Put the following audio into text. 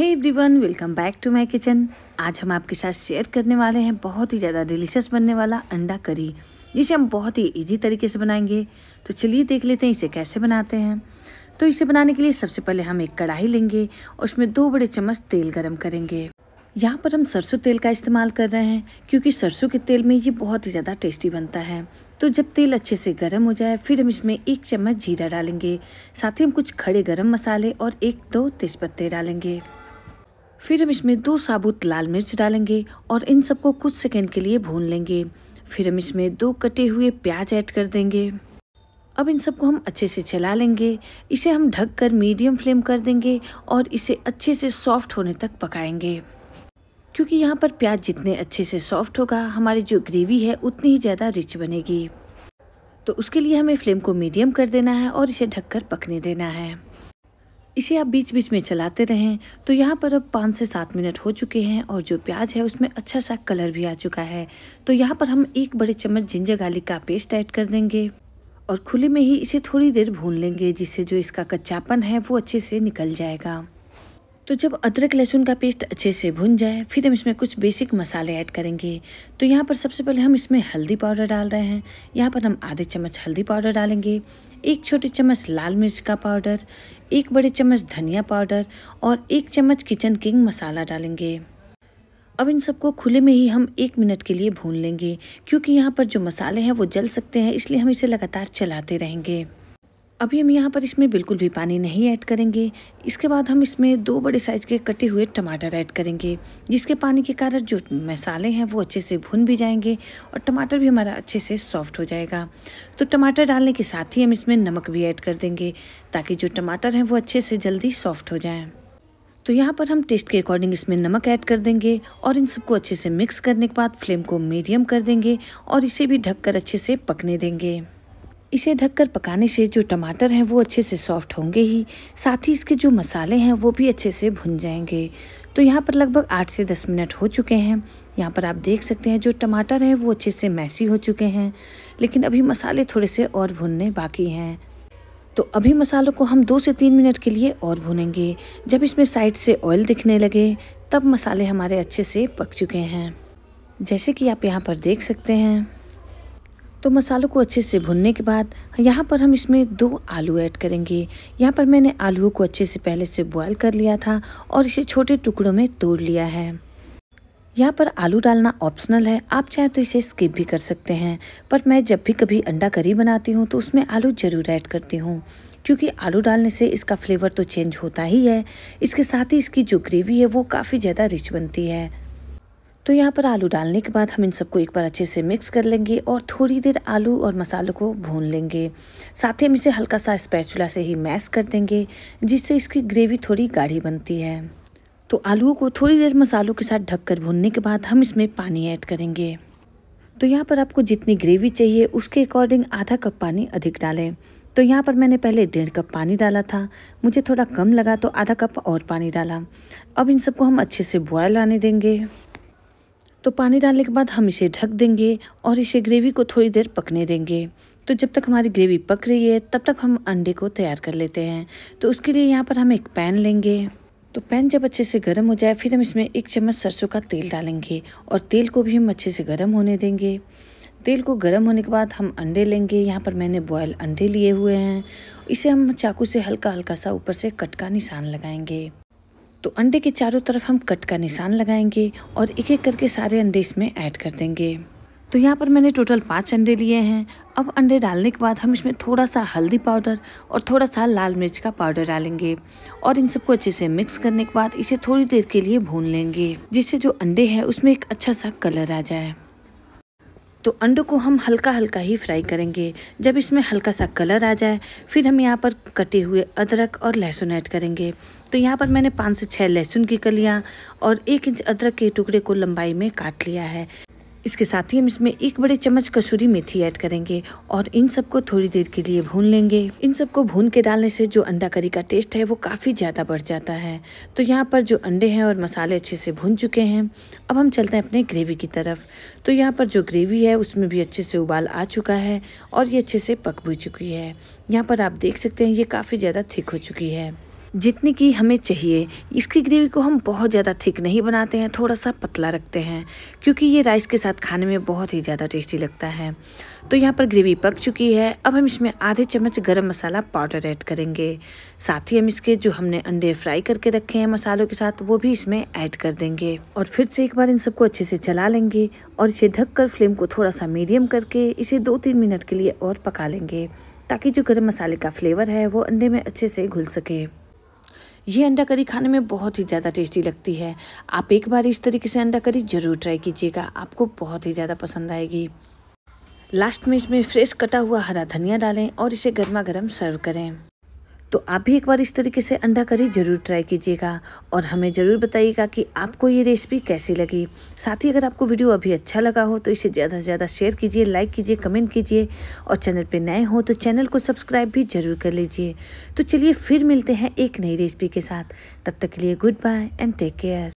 hey everyone welcome back to my kitchen आज हम आपके साथ शेयर करने वाले हैं बहुत ही ज़्यादा डिलीशियस बनने वाला अंडा करी जिसे हम बहुत ही इजी तरीके से बनाएंगे तो चलिए देख लेते हैं इसे कैसे बनाते हैं तो इसे बनाने के लिए सबसे पहले हम एक कढ़ाई लेंगे और उसमें दो बड़े चम्मच तेल गर्म करेंगे यहाँ पर हम सरसों तेल का इस्तेमाल कर रहे हैं क्योंकि सरसों के तेल में ये बहुत ही ज़्यादा टेस्टी बनता है तो जब तेल अच्छे से गर्म हो जाए फिर हम इसमें एक चम्मच जीरा डालेंगे साथ ही हम कुछ खड़े गर्म मसाले और एक दो तेज़पत्ते डालेंगे फिर हम इसमें दो साबुत लाल मिर्च डालेंगे और इन सबको कुछ सेकेंड के लिए भून लेंगे फिर हम इसमें दो कटे हुए प्याज ऐड कर देंगे अब इन सबको हम अच्छे से चला लेंगे इसे हम ढक कर मीडियम फ्लेम कर देंगे और इसे अच्छे से सॉफ्ट होने तक पकाएंगे क्योंकि यहाँ पर प्याज जितने अच्छे से सॉफ्ट होगा हमारी जो ग्रेवी है उतनी ही ज़्यादा रिच बनेगी तो उसके लिए हमें फ्लेम को मीडियम कर देना है और इसे ढककर पकने देना है इसे आप बीच बीच में चलाते रहें तो यहाँ पर अब पाँच से सात मिनट हो चुके हैं और जो प्याज है उसमें अच्छा सा कलर भी आ चुका है तो यहाँ पर हम एक बड़े चम्मच जिंजर गार्लिक का पेस्ट ऐड कर देंगे और खुले में ही इसे थोड़ी देर भून लेंगे जिससे जो इसका कच्चापन है वो अच्छे से निकल जाएगा तो जब अदरक लहसुन का पेस्ट अच्छे से भुन जाए फिर हम इसमें कुछ बेसिक मसाले ऐड करेंगे तो यहाँ पर सबसे पहले हम इसमें हल्दी पाउडर डाल रहे हैं यहाँ पर हम आधे चम्मच हल्दी पाउडर डालेंगे एक छोटे चम्मच लाल मिर्च का पाउडर एक बड़े चम्मच धनिया पाउडर और एक चम्मच किचन किंग मसाला डालेंगे अब इन सबको खुले में ही हम एक मिनट के लिए भून लेंगे क्योंकि यहाँ पर जो मसाले हैं वो जल सकते हैं इसलिए हम इसे लगातार चलाते रहेंगे अभी हम यहाँ पर इसमें बिल्कुल भी पानी नहीं ऐड करेंगे इसके बाद हम इसमें दो बड़े साइज़ के कटे हुए टमाटर ऐड करेंगे जिसके पानी के कारण जो मसाले हैं वो अच्छे से भुन भी जाएंगे और टमाटर भी हमारा अच्छे से सॉफ्ट हो जाएगा तो टमाटर डालने के साथ ही हम इसमें नमक भी ऐड कर देंगे ताकि जो टमाटर हैं वो अच्छे से जल्दी सॉफ्ट हो जाएँ तो यहाँ पर हम टेस्ट के अकॉर्डिंग इसमें नमक ऐड कर देंगे और इन सबको अच्छे से मिक्स करने के बाद फ्लेम को मीडियम कर देंगे और इसे भी ढककर अच्छे से पकने देंगे इसे ढककर पकाने से जो टमाटर हैं वो अच्छे से सॉफ्ट होंगे ही साथ ही इसके जो मसाले हैं वो भी अच्छे से भुन जाएंगे तो यहाँ पर लगभग आठ से दस मिनट हो चुके हैं यहाँ पर आप देख सकते हैं जो टमाटर हैं वो अच्छे से मैसी हो चुके हैं लेकिन अभी मसाले थोड़े से और भुनने बाकी हैं तो अभी मसालों को हम दो से तीन मिनट के लिए और भुनेंगे जब इसमें साइड से ऑयल दिखने लगे तब मसाले हमारे अच्छे से पक चुके हैं जैसे कि आप यहाँ पर देख सकते हैं तो मसालों को अच्छे से भुनने के बाद यहाँ पर हम इसमें दो आलू ऐड करेंगे यहाँ पर मैंने आलूओं को अच्छे से पहले से बॉयल कर लिया था और इसे छोटे टुकड़ों में तोड़ लिया है यहाँ पर आलू डालना ऑप्शनल है आप चाहें तो इसे स्किप भी कर सकते हैं पर मैं जब भी कभी अंडा करी बनाती हूँ तो उसमें आलू ज़रूर ऐड करती हूँ क्योंकि आलू डालने से इसका फ्लेवर तो चेंज होता ही है इसके साथ ही इसकी जो ग्रेवी है वो काफ़ी ज़्यादा रिच बनती है तो यहाँ पर आलू डालने के बाद हम इन सबको एक बार अच्छे से मिक्स कर लेंगे और थोड़ी देर आलू और मसालों को भून लेंगे साथ ही हम इसे हल्का सा स्पैचुला से ही मैश कर देंगे जिससे इसकी ग्रेवी थोड़ी गाढ़ी बनती है तो आलू को थोड़ी देर मसालों के साथ ढककर भूनने के बाद हम इसमें पानी ऐड करेंगे तो यहाँ पर आपको जितनी ग्रेवी चाहिए उसके अकॉर्डिंग आधा कप पानी अधिक डालें तो यहाँ पर मैंने पहले डेढ़ कप पानी डाला था मुझे थोड़ा कम लगा तो आधा कप और पानी डाला अब इन सबको हम अच्छे से बॉयल आने देंगे तो पानी डालने के बाद हम इसे ढक देंगे और इसे ग्रेवी को थोड़ी देर पकने देंगे तो जब तक हमारी ग्रेवी पक रही है तब तक हम अंडे को तैयार कर लेते हैं तो उसके लिए यहाँ पर हम एक पैन लेंगे तो पैन जब अच्छे से गर्म हो जाए फिर हम इसमें एक चम्मच सरसों का तेल डालेंगे और तेल को भी हम अच्छे से गर्म होने देंगे तेल को गर्म होने के बाद हम अंडे लेंगे यहाँ पर मैंने बॉयल अंडे लिए हुए हैं इसे हम चाकू से हल्का हल्का सा ऊपर से कट का निशान लगाएंगे तो अंडे के चारों तरफ हम कट का निशान लगाएंगे और एक एक करके सारे अंडे इसमें ऐड कर देंगे तो यहाँ पर मैंने टोटल पाँच अंडे लिए हैं अब अंडे डालने के बाद हम इसमें थोड़ा सा हल्दी पाउडर और थोड़ा सा लाल मिर्च का पाउडर डालेंगे और इन सबको अच्छे से मिक्स करने के बाद इसे थोड़ी देर के लिए भून लेंगे जिससे जो अंडे हैं उसमें एक अच्छा सा कलर आ जाए तो अंडों को हम हल्का हल्का ही फ्राई करेंगे जब इसमें हल्का सा कलर आ जाए फिर हम यहाँ पर कटे हुए अदरक और लहसुन ऐड करेंगे तो यहाँ पर मैंने पाँच से छः लहसुन की कलियाँ और एक इंच अदरक के टुकड़े को लंबाई में काट लिया है इसके साथ ही हम इसमें एक बड़े चम्मच कसूरी मेथी ऐड करेंगे और इन सबको थोड़ी देर के लिए भून लेंगे इन सबको भून के डालने से जो अंडा करी का टेस्ट है वो काफ़ी ज़्यादा बढ़ जाता है तो यहाँ पर जो अंडे हैं और मसाले अच्छे से भून चुके हैं अब हम चलते हैं अपने ग्रेवी की तरफ तो यहाँ पर जो ग्रेवी है उसमें भी अच्छे से उबाल आ चुका है और ये अच्छे से पक भी चुकी है यहाँ पर आप देख सकते हैं ये काफ़ी ज़्यादा थिक हो चुकी है जितनी की हमें चाहिए इसकी ग्रेवी को हम बहुत ज़्यादा थिक नहीं बनाते हैं थोड़ा सा पतला रखते हैं क्योंकि ये राइस के साथ खाने में बहुत ही ज़्यादा टेस्टी लगता है तो यहाँ पर ग्रेवी पक चुकी है अब हम इसमें आधे चम्मच गरम मसाला पाउडर ऐड करेंगे साथ ही हम इसके जो हमने अंडे फ्राई करके रखे हैं मसालों के साथ वो भी इसमें ऐड कर देंगे और फिर से एक बार इन सबको अच्छे से चला लेंगे और इसे ढक फ्लेम को थोड़ा सा मीडियम करके इसे दो तीन मिनट के लिए और पका लेंगे ताकि जो गर्म मसाले का फ्लेवर है वो अंडे में अच्छे से घुल सके ये अंडा करी खाने में बहुत ही ज़्यादा टेस्टी लगती है आप एक बार इस तरीके से अंडा करी ज़रूर ट्राई कीजिएगा आपको बहुत ही ज़्यादा पसंद आएगी लास्ट में इसमें फ्रेश कटा हुआ हरा धनिया डालें और इसे गर्मा गर्म सर्व करें तो आप भी एक बार इस तरीके से अंडा करी ज़रूर ट्राई कीजिएगा और हमें ज़रूर बताइएगा कि आपको ये रेसिपी कैसी लगी साथ ही अगर आपको वीडियो अभी अच्छा लगा हो तो इसे ज़्यादा से ज़्यादा शेयर कीजिए लाइक कीजिए कमेंट कीजिए और चैनल पर नए हो तो चैनल को सब्सक्राइब भी ज़रूर कर लीजिए तो चलिए फिर मिलते हैं एक नई रेसिपी के साथ तब तक के लिए goodbye and take care